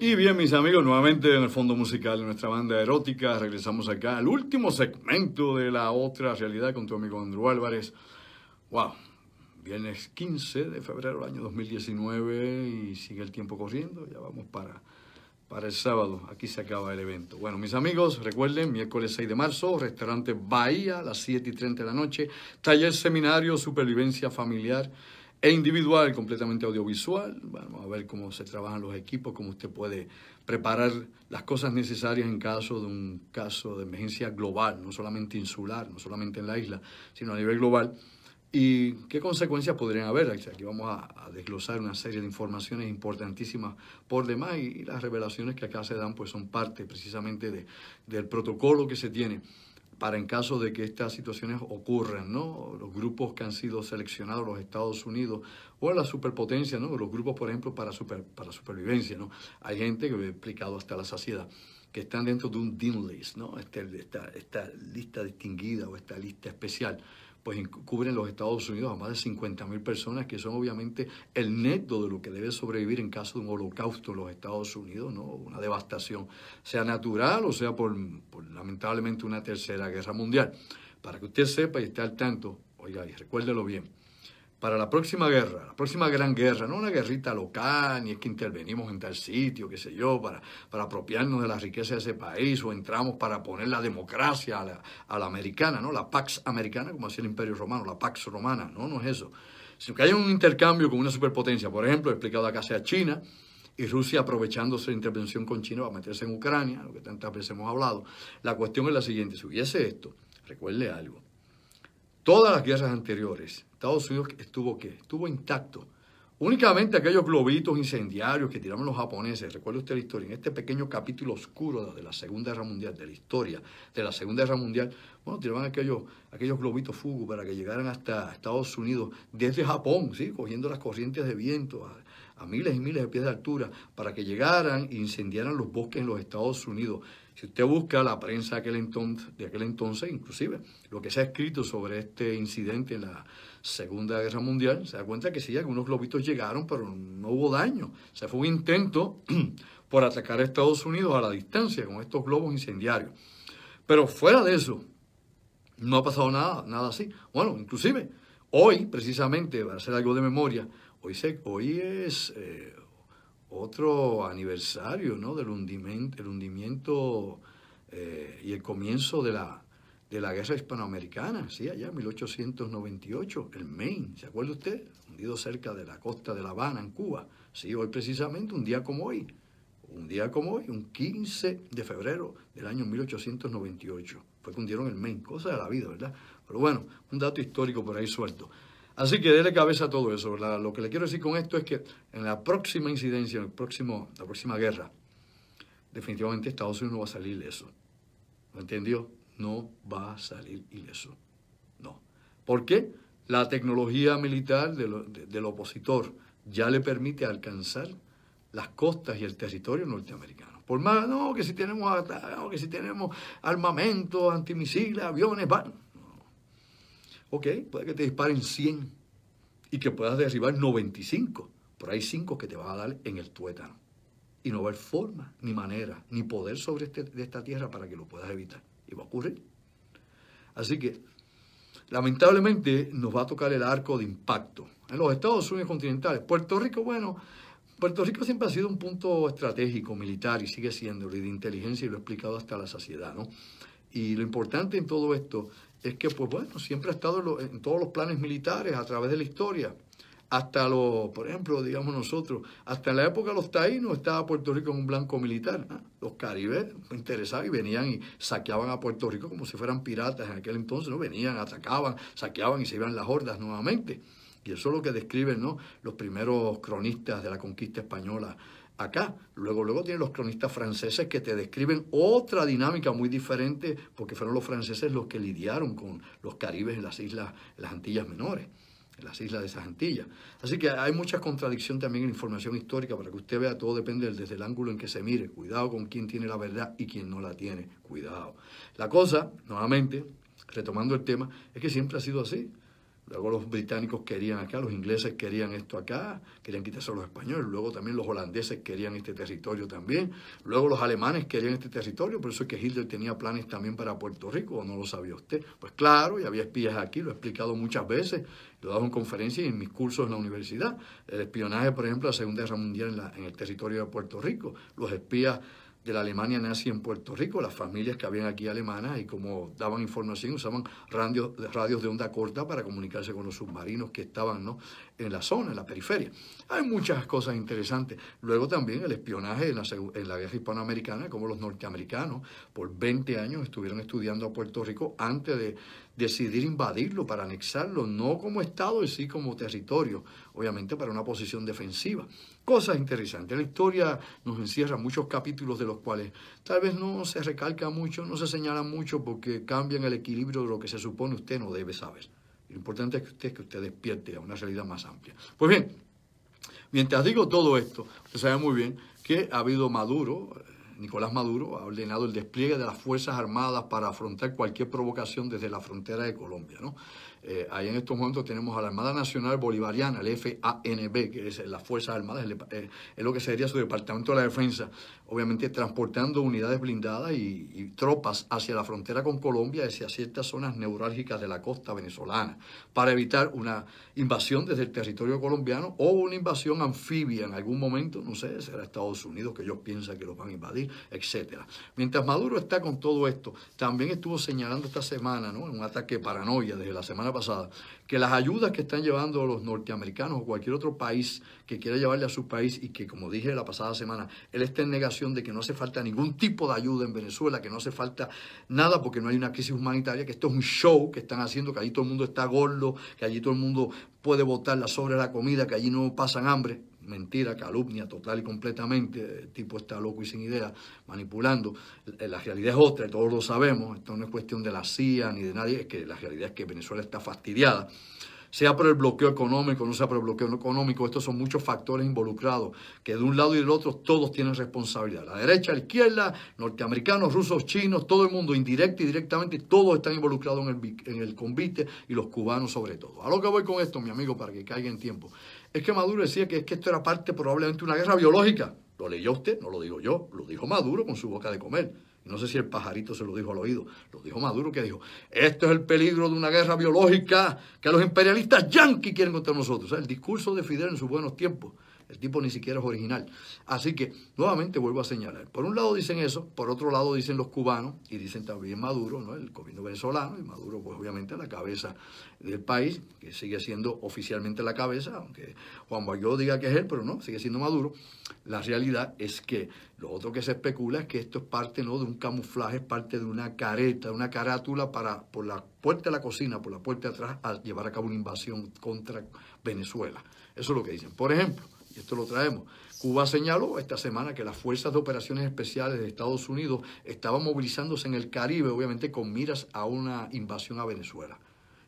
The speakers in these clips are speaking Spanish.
Y bien, mis amigos, nuevamente en el fondo musical de nuestra banda erótica, regresamos acá al último segmento de la otra realidad con tu amigo Andrew Álvarez. ¡Wow! Viernes 15 de febrero del año 2019 y sigue el tiempo corriendo, ya vamos para, para el sábado, aquí se acaba el evento. Bueno, mis amigos, recuerden, miércoles 6 de marzo, restaurante Bahía a las 7 y 30 de la noche, taller seminario, supervivencia familiar e individual, completamente audiovisual. Vamos a ver cómo se trabajan los equipos, cómo usted puede preparar las cosas necesarias en caso de un caso de emergencia global, no solamente insular, no solamente en la isla, sino a nivel global. ¿Y qué consecuencias podrían haber? Aquí vamos a, desglosar una serie de informaciones importantísimas por demás y, las revelaciones que acá se dan pues son parte precisamente del protocolo que se tiene para en caso de que estas situaciones ocurran, ¿no? Los grupos que han sido seleccionados, los Estados Unidos, o la superpotencia, ¿no? Los grupos, por ejemplo, para, para supervivencia, ¿no? Hay gente que he explicado hasta la saciedad, que están dentro de un din list, ¿no? Este, esta, esta lista distinguida o esta lista especial pues cubren los Estados Unidos a más de 50.000 personas, que son obviamente el neto de lo que debe sobrevivir en caso de un holocausto en los Estados Unidos, ¿no? una devastación, sea natural o sea por lamentablemente una tercera guerra mundial. Para que usted sepa y esté al tanto, oiga, y recuérdelo bien, para la próxima guerra, la próxima gran guerra, no una guerrita local, ni es que intervenimos en tal sitio, qué sé yo, para, para apropiarnos de la riqueza de ese país, o entramos para poner la democracia a la, americana, ¿no? La Pax americana, como hacía el Imperio Romano, la Pax romana, no, no es eso. Sino que hay un intercambio con una superpotencia, por ejemplo, he explicado acá sea China, y Rusia aprovechándose su intervención con China a meterse en Ucrania, lo que tantas veces hemos hablado. La cuestión es la siguiente, si hubiese esto, recuerde algo, todas las guerras anteriores, Estados Unidos estuvo qué? Estuvo intacto. Únicamente aquellos globitos incendiarios que tiraban los japoneses, recuerde usted la historia, en este pequeño capítulo oscuro de la Segunda Guerra Mundial, de la historia de la Segunda Guerra Mundial, bueno, tiraban aquellos, aquellos globitos fugu para que llegaran hasta Estados Unidos desde Japón, ¿sí? cogiendo las corrientes de viento, a miles y miles de pies de altura para que llegaran e incendiaran los bosques en los Estados Unidos. Si usted busca la prensa de aquel entonces, inclusive lo que se ha escrito sobre este incidente en la Segunda Guerra Mundial, se da cuenta que sí, algunos globitos llegaron, pero no hubo daño. O fue un intento por atacar a Estados Unidos a la distancia con estos globos incendiarios. Pero fuera de eso, no ha pasado nada, nada así. Bueno, inclusive hoy, precisamente, para hacer algo de memoria, Hoy, es eh, otro aniversario ¿no? del hundimiento, eh, y el comienzo de la, guerra hispanoamericana, ¿sí? allá en 1898, el Maine, ¿se acuerda usted? Hundido cerca de la costa de La Habana, en Cuba. Sí, hoy precisamente, un día como hoy, un día como hoy, un 15 de febrero del año 1898, fue que hundieron el Maine, cosa de la vida, ¿verdad? Pero bueno, un dato histórico por ahí suelto. Así que déle cabeza a todo eso. lo que le quiero decir con esto es que en la próxima incidencia, en el próximo, la próxima guerra, definitivamente Estados Unidos no va a salir ileso. ¿Lo entendió? No va a salir ileso. No. ¿Por qué? La tecnología militar del opositor ya le permite alcanzar las costas y el territorio norteamericano. Por más, no, que si tenemos, que si tenemos armamento, antimisiles, aviones, van. Ok, puede que te disparen 100 y que puedas derribar 95, pero hay 5 que te van a dar en el tuétano. Y no va a haber forma, ni manera, ni poder sobre este, de esta tierra para que lo puedas evitar. Y va a ocurrir. Así que, lamentablemente, nos va a tocar el arco de impacto. En los Estados Unidos continentales, Puerto Rico, bueno, Puerto Rico siempre ha sido un punto estratégico, militar, y sigue siendo, y de inteligencia, y lo he explicado hasta la saciedad, ¿no? Y lo importante en todo esto es que, pues bueno, siempre ha estado en todos los planes militares a través de la historia. Hasta los, por ejemplo, digamos nosotros, hasta en la época de los taínos estaba Puerto Rico en un blanco militar. ¿ah? Los caribes interesados y venían y saqueaban a Puerto Rico como si fueran piratas en aquel entonces, ¿no? Venían, atacaban, saqueaban y se iban las hordas nuevamente. Y eso es lo que describen ¿no? los primeros cronistas de la conquista española acá. Luego, luego tienen los cronistas franceses que te describen otra dinámica muy diferente, porque fueron los franceses los que lidiaron con los caribes en las islas, en las Antillas Menores, en las islas de esas Antillas. Así que hay mucha contradicción también en información histórica para que usted vea, todo depende desde el ángulo en que se mire. Cuidado con quién tiene la verdad y quién no la tiene. Cuidado. La cosa, nuevamente, retomando el tema, es que siempre ha sido así. Luego los británicos querían acá, los ingleses querían esto acá, querían quitarse a los españoles, luego también los holandeses querían este territorio también, luego los alemanes querían este territorio, por eso es que Hitler tenía planes también para Puerto Rico, ¿o no lo sabía usted? Pues claro, y había espías aquí, lo he explicado muchas veces, lo he dado en conferencias y en mis cursos en la universidad, el espionaje, por ejemplo, la Segunda Guerra Mundial en el territorio de Puerto Rico, los espías de la Alemania nazi en Puerto Rico, las familias que habían aquí alemanas y como daban información, usaban radios de onda corta para comunicarse con los submarinos que estaban ¿no? en la zona, en la periferia. Hay muchas cosas interesantes. Luego también el espionaje en la, en la guerra hispanoamericana, como los norteamericanos por 20 años estuvieron estudiando a Puerto Rico antes de decidir invadirlo para anexarlo, no como Estado y sí como territorio, obviamente para una posición defensiva. Cosa interesante, la historia nos encierra muchos capítulos de los cuales tal vez no se recalca mucho, no se señala mucho porque cambian el equilibrio de lo que se supone usted no debe saber. Lo importante es que usted, que usted despierte a una realidad más amplia. Pues bien, mientras digo todo esto, usted sabe muy bien que ha habido Maduro, eh, Nicolás Maduro ha ordenado el despliegue de las Fuerzas Armadas para afrontar cualquier provocación desde la frontera de Colombia. ¿no? Eh, ahí en estos momentos tenemos a la Armada Nacional Bolivariana, el FANB, que es la Fuerza Armada eh, es lo que sería su Departamento de la Defensa, obviamente transportando unidades blindadas y, tropas hacia la frontera con Colombia, hacia ciertas zonas neurálgicas de la costa venezolana, para evitar una invasión desde el territorio colombiano o una invasión anfibia en algún momento, no sé, será Estados Unidos que ellos piensan que los van a invadir, etcétera. Mientras Maduro está con todo esto, también estuvo señalando esta semana ¿no? un ataque paranoia desde la semana pasada, que las ayudas que están llevando los norteamericanos o cualquier otro país que quiera llevarle a su país y que, como dije la pasada semana, él está en negación de que no hace falta ningún tipo de ayuda en Venezuela, que no hace falta nada porque no hay una crisis humanitaria, que esto es un show que están haciendo, que allí todo el mundo está gordo, que allí todo el mundo puede botar la sobra de la comida, que allí no pasan hambre mentira, calumnia total y completamente, el eh, tipo está loco y sin idea, manipulando. Eh, la realidad es otra, todos lo sabemos, esto no es cuestión de la CIA ni de nadie, es que la realidad es que Venezuela está fastidiada. Sea por el bloqueo económico, no sea por el bloqueo económico, estos son muchos factores involucrados, que de un lado y del otro todos tienen responsabilidad. La derecha, la izquierda, norteamericanos, rusos, chinos, todo el mundo, indirecta y directamente, todos están involucrados en el, en el convite y los cubanos sobre todo. A lo que voy con esto, mi amigo, para que caiga en tiempo. Es que Maduro decía que, esto era parte probablemente de una guerra biológica. Lo leyó usted, no lo digo yo, lo dijo Maduro con su boca de comer. No sé si el pajarito se lo dijo al oído, lo dijo Maduro que dijo, esto es el peligro de una guerra biológica que los imperialistas yanquis quieren contra nosotros. el discurso de Fidel en sus buenos tiempos el tipo ni siquiera es original. Así que, nuevamente vuelvo a señalar, por un lado dicen eso, por otro lado dicen los cubanos y dicen también Maduro, ¿no? el gobierno venezolano, y Maduro pues obviamente la cabeza del país, que sigue siendo oficialmente la cabeza, aunque Juan Guaidó diga que es él, pero no, sigue siendo Maduro. La realidad es que lo otro que se especula es que esto es parte ¿no? de un camuflaje, es parte de una careta, una carátula para por la puerta de la cocina, por la puerta de atrás, llevar a cabo una invasión contra Venezuela. Eso es lo que dicen. Por ejemplo, esto lo traemos. Cuba señaló esta semana que las Fuerzas de Operaciones Especiales de Estados Unidos estaban movilizándose en el Caribe, obviamente con miras a una invasión a Venezuela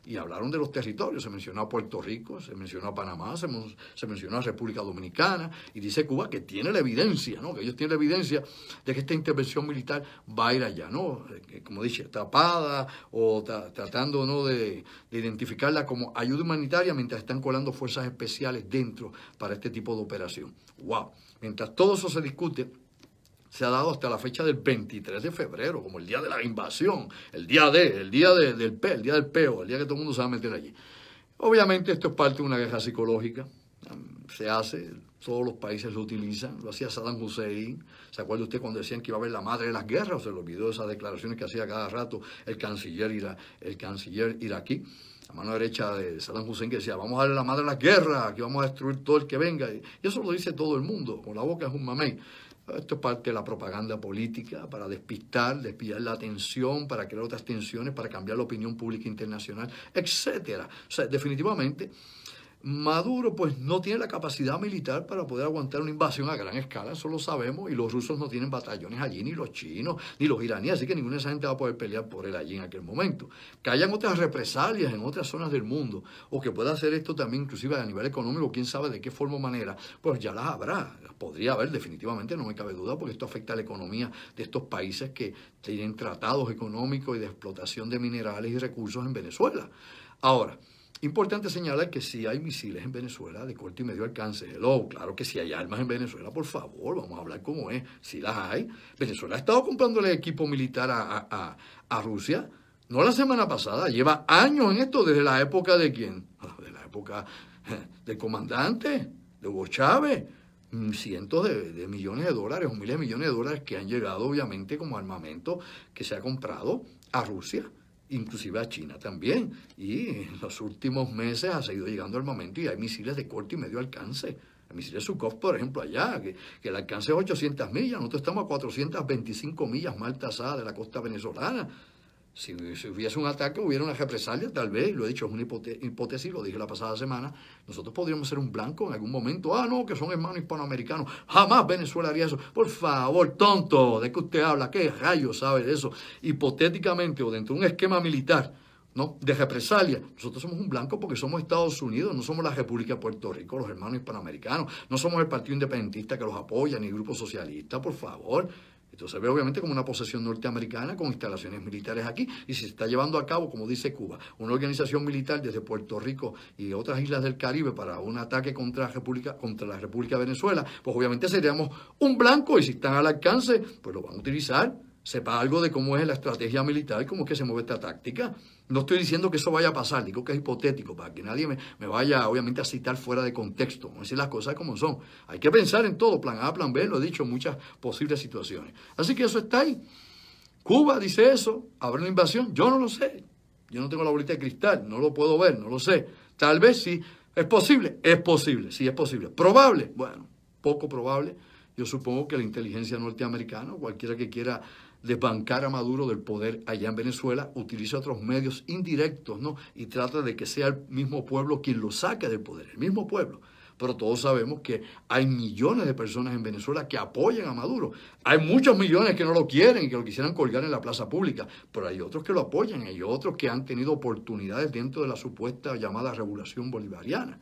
y hablaron de los territorios. Se mencionó a Puerto Rico, se mencionó a Panamá, se, mencionó a República Dominicana y dice Cuba que tiene la evidencia, ¿no? que ellos tienen la evidencia de que esta intervención militar va a ir allá, ¿no? Eh, como dice, tapada o tratando ¿no? De, de, identificarla como ayuda humanitaria mientras están colando fuerzas especiales dentro para este tipo de operación. ¡Wow! Mientras todo eso se discute, se ha dado hasta la fecha del 23 de febrero, como el día de la invasión, el día de, el día del el día del peo, el día que todo el mundo se va a meter allí. Obviamente esto es parte de una guerra psicológica, se hace, todos los países lo utilizan, lo hacía Saddam Hussein, ¿se acuerda usted cuando decían que iba a haber la madre de las guerras? Se le olvidó esas declaraciones que hacía cada rato el canciller, ira, el canciller iraquí, la mano derecha de Saddam Hussein que decía, vamos a darle la madre de las guerras, que vamos a destruir todo el que venga, y eso lo dice todo el mundo, con la boca es un mamé esto es parte de la propaganda política para despistar, desviar la atención, para crear otras tensiones, para cambiar la opinión pública internacional, etcétera. O sea, definitivamente Maduro pues no tiene la capacidad militar para poder aguantar una invasión a gran escala, eso lo sabemos, y los rusos no tienen batallones allí, ni los chinos, ni los iraníes, así que ninguna de esa gente va a poder pelear por él allí en aquel momento. Que hayan otras represalias en otras zonas del mundo, o que pueda hacer esto también inclusive a nivel económico, quién sabe de qué forma o manera, pues ya las habrá, podría haber definitivamente, no me cabe duda, porque esto afecta a la economía de estos países que tienen tratados económicos y de explotación de minerales y recursos en Venezuela. Ahora, Importante señalar que si hay misiles en Venezuela de corto y medio alcance, hello, claro que si hay armas en Venezuela, por favor, vamos a hablar cómo es, si las hay. Venezuela ha estado comprándole equipo militar a, Rusia, no la semana pasada, lleva años en esto, desde la época de quién, ah, de la época eh, del comandante, de Hugo Chávez, mm, cientos de, de millones de dólares o miles de millones de dólares que han llegado obviamente como armamento que se ha comprado a Rusia inclusive a China también. Y en los últimos meses ha seguido llegando el momento y hay misiles de corto y medio alcance. Hay misiles Sukhov, por ejemplo, allá, que, que, el alcance es 800 millas. Nosotros estamos a 425 millas mal de la costa venezolana. Si, hubiese un ataque, hubiera una represalia, tal vez, lo he dicho, es una hipótesis, lo dije la pasada semana, nosotros podríamos ser un blanco en algún momento. Ah, no, que son hermanos hispanoamericanos. Jamás Venezuela haría eso. Por favor, tonto, ¿de qué usted habla? ¿Qué rayos sabe de eso? Hipotéticamente o dentro de un esquema militar, ¿no? De represalia. Nosotros somos un blanco porque somos Estados Unidos, no somos la República de Puerto Rico, los hermanos hispanoamericanos, no somos el Partido Independentista que los apoya, ni el Grupo Socialista, por favor. Entonces se ve obviamente como una posesión norteamericana con instalaciones militares aquí y se está llevando a cabo, como dice Cuba, una organización militar desde Puerto Rico y otras islas del Caribe para un ataque contra, República, contra la República de Venezuela, pues obviamente seríamos un blanco y si están al alcance, pues lo van a utilizar sepa algo de cómo es la estrategia militar y cómo es que se mueve esta táctica. No estoy diciendo que eso vaya a pasar, digo que es hipotético, para que nadie me, vaya, obviamente, a citar fuera de contexto. Vamos a decir las cosas como son. Hay que pensar en todo, plan A, plan B, lo he dicho, muchas posibles situaciones. Así que eso está ahí. Cuba dice eso, habrá una invasión, yo no lo sé. Yo no tengo la bolita de cristal, no lo puedo ver, no lo sé. Tal vez sí, es posible, es posible, sí es posible. Probable, bueno, poco probable. Yo supongo que la inteligencia norteamericana, cualquiera que quiera desbancar a Maduro del poder allá en Venezuela, utiliza otros medios indirectos, ¿no? Y trata de que sea el mismo pueblo quien lo saque del poder, el mismo pueblo. Pero todos sabemos que hay millones de personas en Venezuela que apoyan a Maduro. Hay muchos millones que no lo quieren y que lo quisieran colgar en la plaza pública, pero hay otros que lo apoyan, hay otros que han tenido oportunidades dentro de la supuesta llamada regulación bolivariana.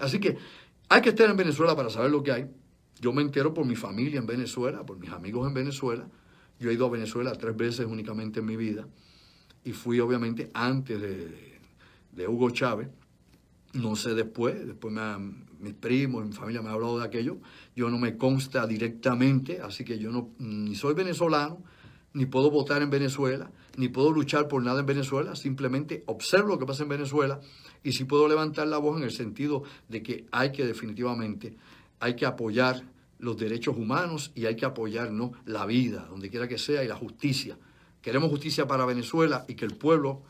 Así que hay que estar en Venezuela para saber lo que hay. Yo me entero por mi familia en Venezuela, por mis amigos en Venezuela, yo he ido a Venezuela tres veces únicamente en mi vida y fui obviamente antes de, Hugo Chávez, no sé después, después mi primo, primos, mi familia me ha hablado de aquello, yo no me consta directamente, así que yo no, ni soy venezolano, ni puedo votar en Venezuela, ni puedo luchar por nada en Venezuela, simplemente observo lo que pasa en Venezuela y si sí puedo levantar la voz en el sentido de que hay que definitivamente, hay que apoyar los derechos humanos y hay que apoyarnos la vida, donde quiera que sea, y la justicia. Queremos justicia para Venezuela y que el pueblo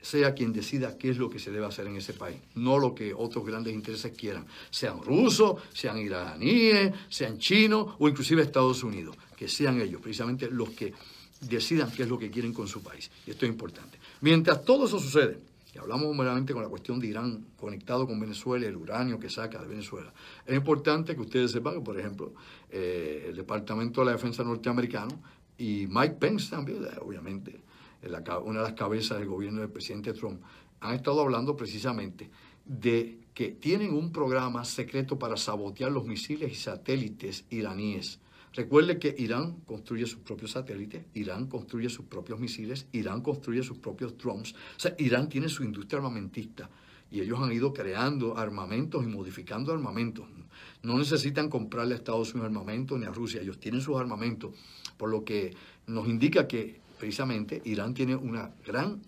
sea quien decida qué es lo que se debe hacer en ese país, no lo que otros grandes intereses quieran, sean rusos, sean iraníes, sean chinos o inclusive Estados Unidos, que sean ellos precisamente los que decidan qué es lo que quieren con su país. Y esto es importante. Mientras todo eso sucede, y hablamos meramente con la cuestión de Irán conectado con Venezuela, el uranio que saca de Venezuela, es importante que ustedes sepan que, por ejemplo, eh, el Departamento de la Defensa norteamericano y Mike Pence también, eh, obviamente, eh, una de las cabezas del gobierno del presidente Trump, han estado hablando precisamente de que tienen un programa secreto para sabotear los misiles y satélites iraníes Recuerde que Irán construye sus propios satélites, Irán construye sus propios misiles, Irán construye sus propios drones. O sea, Irán tiene su industria armamentista y ellos han ido creando armamentos y modificando armamentos. No necesitan comprarle a Estados Unidos armamento ni a Rusia, ellos tienen sus armamentos, por lo que nos indica que precisamente Irán tiene una gran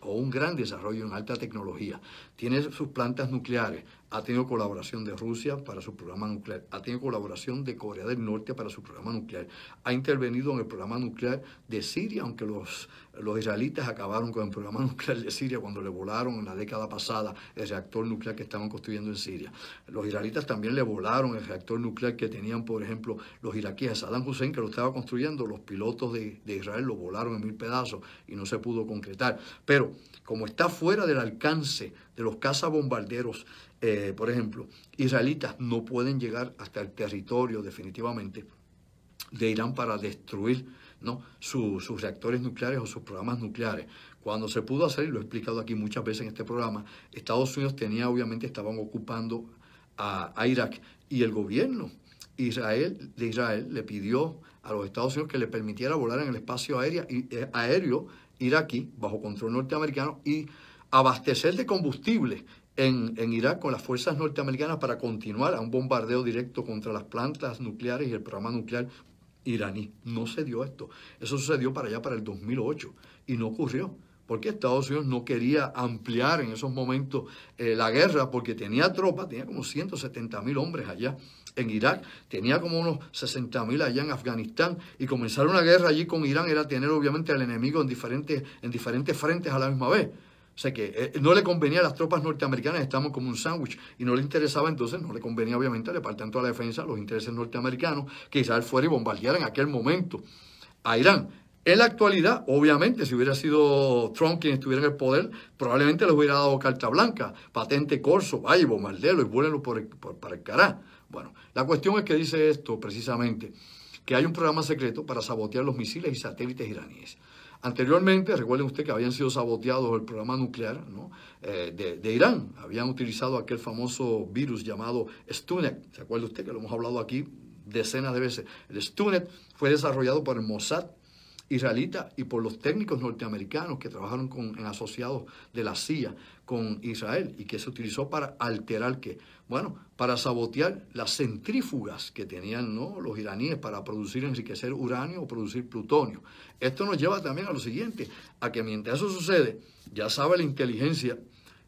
o un gran desarrollo en alta tecnología. Tiene sus plantas nucleares, ha tenido colaboración de Rusia para su programa nuclear, ha tenido colaboración de Corea del Norte para su programa nuclear, ha intervenido en el programa nuclear de Siria, aunque los, los israelitas acabaron con el programa nuclear de Siria cuando le volaron en la década pasada el reactor nuclear que estaban construyendo en Siria. Los israelitas también le volaron el reactor nuclear que tenían, por ejemplo, los iraquíes. Saddam Hussein, que lo estaba construyendo, los pilotos de, de Israel lo volaron en mil pedazos y no se pudo concretar. Pero como está fuera del alcance de los cazabombarderos, eh, por ejemplo, israelitas no pueden llegar hasta el territorio definitivamente de Irán para destruir ¿no? sus reactores nucleares o sus programas nucleares. Cuando se pudo hacer, y lo he explicado aquí muchas veces en este programa, Estados Unidos tenía, obviamente, estaban ocupando a, Irak y el gobierno de Israel le pidió a los Estados Unidos que le permitiera volar en el espacio eh, aéreo iraquí bajo control norteamericano y abastecer de combustible en, Irak con las fuerzas norteamericanas para continuar a un bombardeo directo contra las plantas nucleares y el programa nuclear iraní. No se dio esto. Eso sucedió para allá, para el 2008, y no ocurrió. Porque Estados Unidos no quería ampliar en esos momentos eh, la guerra porque tenía tropas, tenía como 170 mil hombres allá en Irak, tenía como unos 60 mil allá en Afganistán y comenzar una guerra allí con Irán era tener obviamente al enemigo en diferentes, en diferentes frentes a la misma vez. O sea que eh, no le convenía a las tropas norteamericanas, estamos como un sándwich, y no le interesaba entonces, no le convenía obviamente, le partían toda la defensa los intereses norteamericanos, que Israel fuera y bombardeara en aquel momento a Irán. En la actualidad, obviamente, si hubiera sido Trump quien estuviera en el poder, probablemente les hubiera dado carta blanca, patente corso, vaya, bombardelo y vuélenlo por, para el cará. Bueno, la cuestión es que dice esto precisamente, que hay un programa secreto para sabotear los misiles y satélites iraníes. Anteriormente, recuerden ustedes que habían sido saboteados el programa nuclear eh, de, Irán. Habían utilizado aquel famoso virus llamado Stunet. ¿Se acuerda usted que lo hemos hablado aquí decenas de veces? El Stunet fue desarrollado por el Mossad israelita y por los técnicos norteamericanos que trabajaron con, en asociados de la CIA con Israel y que se utilizó para alterar que, bueno, para sabotear las centrífugas que tenían ¿no? los iraníes para producir, enriquecer uranio o producir plutonio. Esto nos lleva también a lo siguiente, a que mientras eso sucede, ya sabe la inteligencia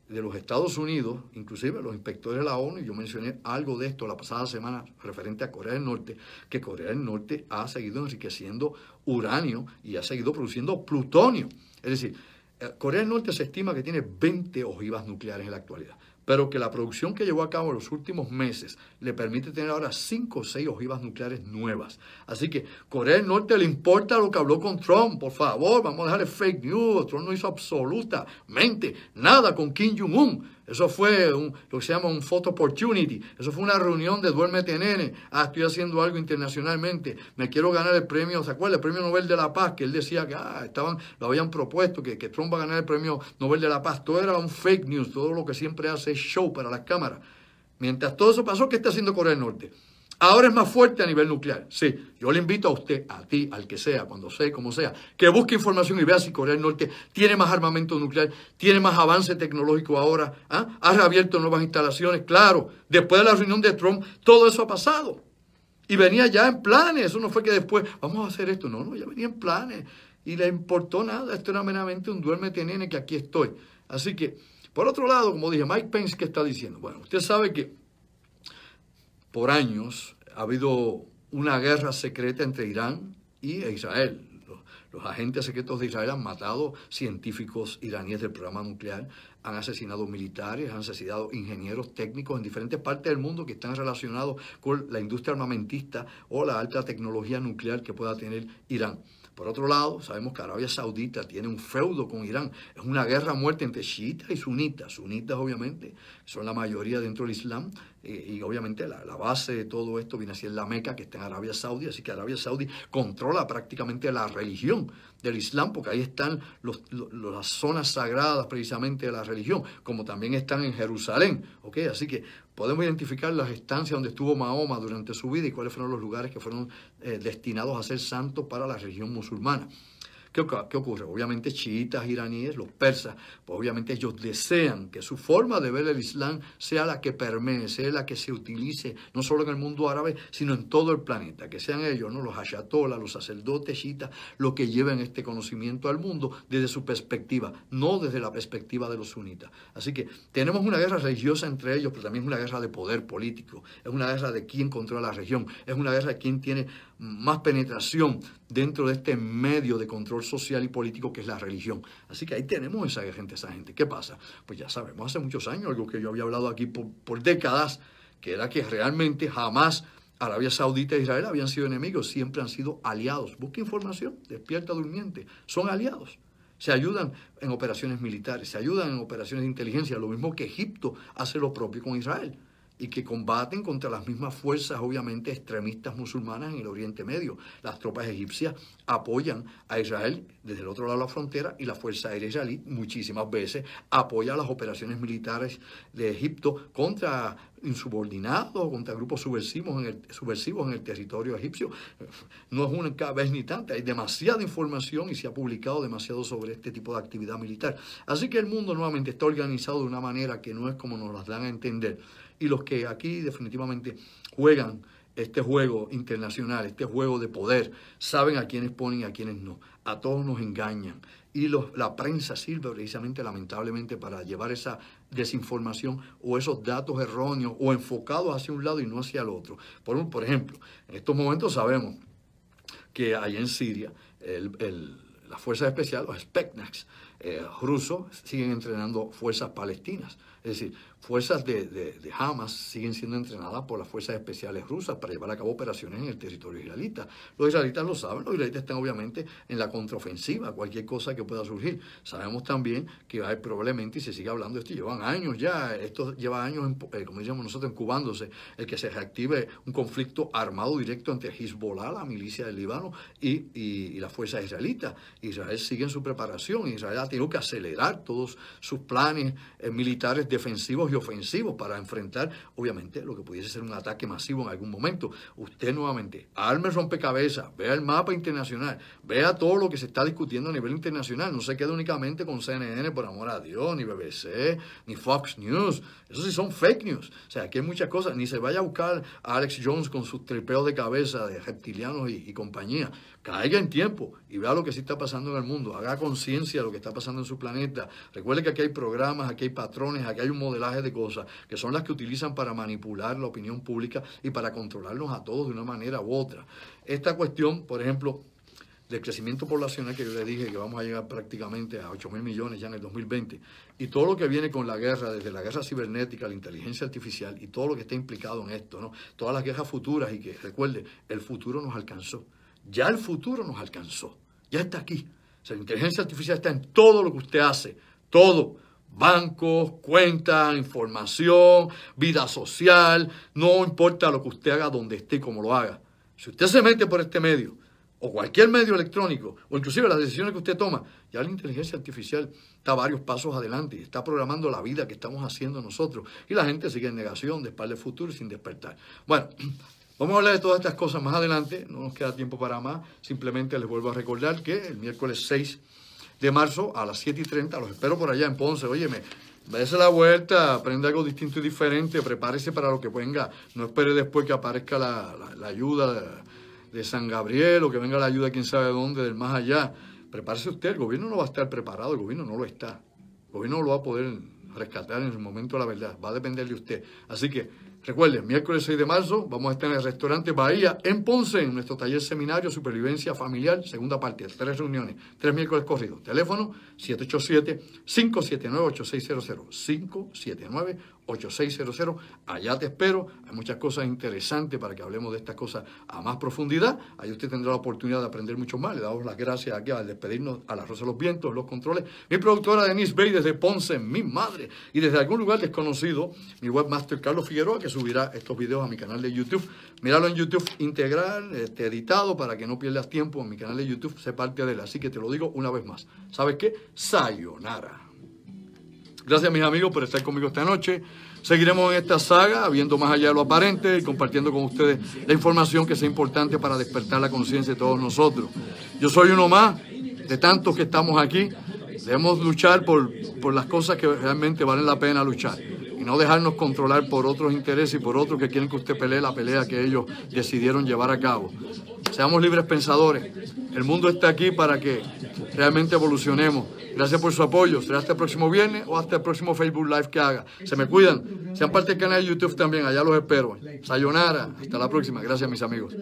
de los Estados Unidos, inclusive los inspectores de la ONU, y yo mencioné algo de esto la pasada semana referente a Corea del Norte, que Corea del Norte ha seguido enriqueciendo uranio y ha seguido produciendo plutonio. Es decir, eh, Corea del Norte se estima que tiene 20 ojivas nucleares en la actualidad pero que la producción que llevó a cabo en los últimos meses le permite tener ahora cinco o seis ojivas nucleares nuevas. Así que Corea del Norte le importa lo que habló con Trump, por favor, vamos a dejar fake news, Trump no hizo absolutamente nada con Kim Jong-un. Eso fue lo que se llama un photo opportunity. Eso fue una reunión de Duerme Nene. Ah, estoy haciendo algo internacionalmente. Me quiero ganar el premio, ¿se acuerda? El premio Nobel de la Paz, que él decía que ah, estaban, lo habían propuesto, que, que Trump va a ganar el premio Nobel de la Paz. Todo era un fake news, todo lo que siempre hace show para las cámaras. Mientras todo eso pasó, ¿qué está haciendo Corea del Norte? Ahora es más fuerte a nivel nuclear. Sí, yo le invito a usted, a ti, al que sea, cuando sea, como sea, que busque información y vea si Corea del Norte tiene más armamento nuclear, tiene más avance tecnológico ahora, ¿ah? ha reabierto nuevas instalaciones. Claro, después de la reunión de Trump, todo eso ha pasado. Y venía ya en planes, eso no fue que después, vamos a hacer esto, no, no, ya venía en planes. Y le importó nada, esto era meramente un duerme tiene que aquí estoy. Así que, por otro lado, como dije, Mike Pence, ¿qué está diciendo? Bueno, usted sabe que por años ha habido una guerra secreta entre Irán y Israel. Los, agentes secretos de Israel han matado científicos iraníes del programa nuclear, han asesinado militares, han asesinado ingenieros técnicos en diferentes partes del mundo que están relacionados con la industria armamentista o la alta tecnología nuclear que pueda tener Irán. Por otro lado, sabemos que Arabia Saudita tiene un feudo con Irán. Es una guerra a muerte entre chiitas y sunitas. Sunitas, obviamente, son la mayoría dentro del Islam, eh, y obviamente la, base de todo esto viene a ser la Meca, que está en Arabia Saudí, así que Arabia Saudí controla prácticamente la religión del Islam, porque ahí están las zonas sagradas precisamente de la religión, como también están en Jerusalén, Así que podemos identificar las estancias donde estuvo Mahoma durante su vida y cuáles fueron los lugares que fueron eh, destinados a ser santos para la religión musulmana. ¿Qué, ocurre? Obviamente chiitas iraníes, los persas, pues obviamente ellos desean que su forma de ver el Islam sea la que permanece, sea la que se utilice, no solo en el mundo árabe, sino en todo el planeta, que sean ellos, ¿no? los ayatolas, los sacerdotes chiitas, los que lleven este conocimiento al mundo desde su perspectiva, no desde la perspectiva de los sunitas. Así que tenemos una guerra religiosa entre ellos, pero también es una guerra de poder político, es una guerra de quién controla la región, es una guerra de quién tiene más penetración dentro de este medio de control social y político que es la religión. Así que ahí tenemos esa gente, esa gente. ¿Qué pasa? Pues ya sabemos, hace muchos años, algo que yo había hablado aquí por, décadas, que era que realmente jamás Arabia Saudita e Israel habían sido enemigos, siempre han sido aliados. Busca información, despierta durmiente, son aliados. Se ayudan en operaciones militares, se ayudan en operaciones de inteligencia, lo mismo que Egipto hace lo propio con Israel y que combaten contra las mismas fuerzas, obviamente, extremistas musulmanas en el Oriente Medio. Las tropas egipcias apoyan a Israel desde el otro lado de la frontera y la Fuerza Aérea Israelí muchísimas veces apoya las operaciones militares de Egipto contra insubordinados, contra grupos subversivos en el, subversivos en el territorio egipcio. No es una vez ni tanta, hay demasiada información y se ha publicado demasiado sobre este tipo de actividad militar. Así que el mundo nuevamente está organizado de una manera que no es como nos las dan a entender y los que aquí definitivamente juegan este juego internacional, este juego de poder, saben a quiénes ponen y a quiénes no. A todos nos engañan. Y la prensa sirve precisamente, lamentablemente, para llevar esa desinformación o esos datos erróneos o enfocados hacia un lado y no hacia el otro. Por, ejemplo, en estos momentos sabemos que allá en Siria, las fuerzas especiales, los SPECNAX, eh, rusos siguen entrenando fuerzas palestinas. Es decir, fuerzas de, Hamas siguen siendo entrenadas por las fuerzas especiales rusas para llevar a cabo operaciones en el territorio israelita. Los israelitas lo saben, los israelitas están obviamente en la contraofensiva, cualquier cosa que pueda surgir. Sabemos también que probablemente, y se sigue hablando de esto, llevan años ya, esto lleva años, en, eh, como decíamos nosotros, encubándose, el que se reactive un conflicto armado directo entre Hezbollah, la milicia del Líbano, y, y, y las fuerzas israelitas. Israel sigue en su preparación, Israel ha tiene que acelerar todos sus planes eh, militares defensivos y ofensivos para enfrentar, obviamente, lo que pudiese ser un ataque masivo en algún momento. Usted nuevamente, arme rompecabezas, vea el mapa internacional, vea todo lo que se está discutiendo a nivel internacional. No se quede únicamente con CNN, por amor a Dios, ni BBC, ni Fox News. Eso sí son fake news. O sea, aquí hay muchas cosas. Ni se vaya a buscar a Alex Jones con sus tripeos de cabeza de reptilianos y compañía caiga en tiempo y vea lo que sí está pasando en el mundo, haga conciencia de lo que está pasando en su planeta. Recuerde que aquí hay programas, aquí hay patrones, aquí hay un modelaje de cosas que son las que utilizan para manipular la opinión pública y para controlarnos a todos de una manera u otra. Esta cuestión, por ejemplo, del crecimiento poblacional que yo le dije que vamos a llegar prácticamente a 8 mil millones ya en el 2020, y todo lo que viene con la guerra, desde la guerra cibernética, la inteligencia artificial y todo lo que está implicado en esto, todas las guerras futuras y que recuerde, el futuro nos alcanzó. Ya el futuro nos alcanzó, ya está aquí. la inteligencia artificial está en todo lo que usted hace, todo. Bancos, cuentas, información, vida social, no importa lo que usted haga, donde esté, cómo lo haga. Si usted se mete por este medio, o cualquier medio electrónico, o inclusive las decisiones que usted toma, ya la inteligencia artificial está varios pasos adelante y está programando la vida que estamos haciendo nosotros. Y la gente sigue en negación, de el futuro y sin despertar. Bueno, Vamos a hablar de todas estas cosas más adelante, no nos queda tiempo para más, simplemente les vuelvo a recordar que el miércoles 6 de marzo a las 7 y 30, los espero por allá en Ponce, óyeme, váyase la vuelta, aprende algo distinto y diferente, prepárese para lo que venga. No espere después que aparezca la, ayuda de, San Gabriel o que venga la ayuda quién sabe dónde, del más allá. Prepárese usted, el gobierno no va a estar preparado, el gobierno no lo está. El gobierno no lo va a poder rescatar en el momento de la verdad, va a depender de usted. Así que Recuerden, miércoles 6 de marzo vamos a estar en el restaurante Bahía en Ponce, en nuestro taller seminario Supervivencia Familiar, segunda parte, tres reuniones, tres miércoles corridos. Teléfono 787-579-8600. 8600. Allá te espero. Hay muchas cosas interesantes para que hablemos de estas cosas a más profundidad. Ahí usted tendrá la oportunidad de aprender mucho más. Le damos las gracias aquí al despedirnos a la Rosa de los Vientos, los controles. Mi productora Denise Bay desde Ponce, mi madre. Y desde algún lugar desconocido, mi webmaster Carlos Figueroa, que subirá estos videos a mi canal de YouTube. Míralo en YouTube integral, este, editado, para que no pierdas tiempo en mi canal de YouTube. se parte de él. Así que te lo digo una vez más. ¿Sabes qué? Sayonara. Gracias mis amigos por estar conmigo esta noche. Seguiremos en esta saga, viendo más allá de lo aparente y compartiendo con ustedes la información que sea importante para despertar la conciencia de todos nosotros. Yo soy uno más de tantos que estamos aquí. Debemos luchar por, por las cosas que realmente valen la pena luchar no dejarnos controlar por otros intereses y por otros que quieren que usted pelee la pelea que ellos decidieron llevar a cabo. Seamos libres pensadores. El mundo está aquí para que realmente evolucionemos. Gracias por su apoyo. Será hasta el próximo viernes o hasta el próximo Facebook Live que haga. Se me cuidan. Sean parte del canal de YouTube también. Allá los espero. Sayonara. Hasta la próxima. Gracias, mis amigos.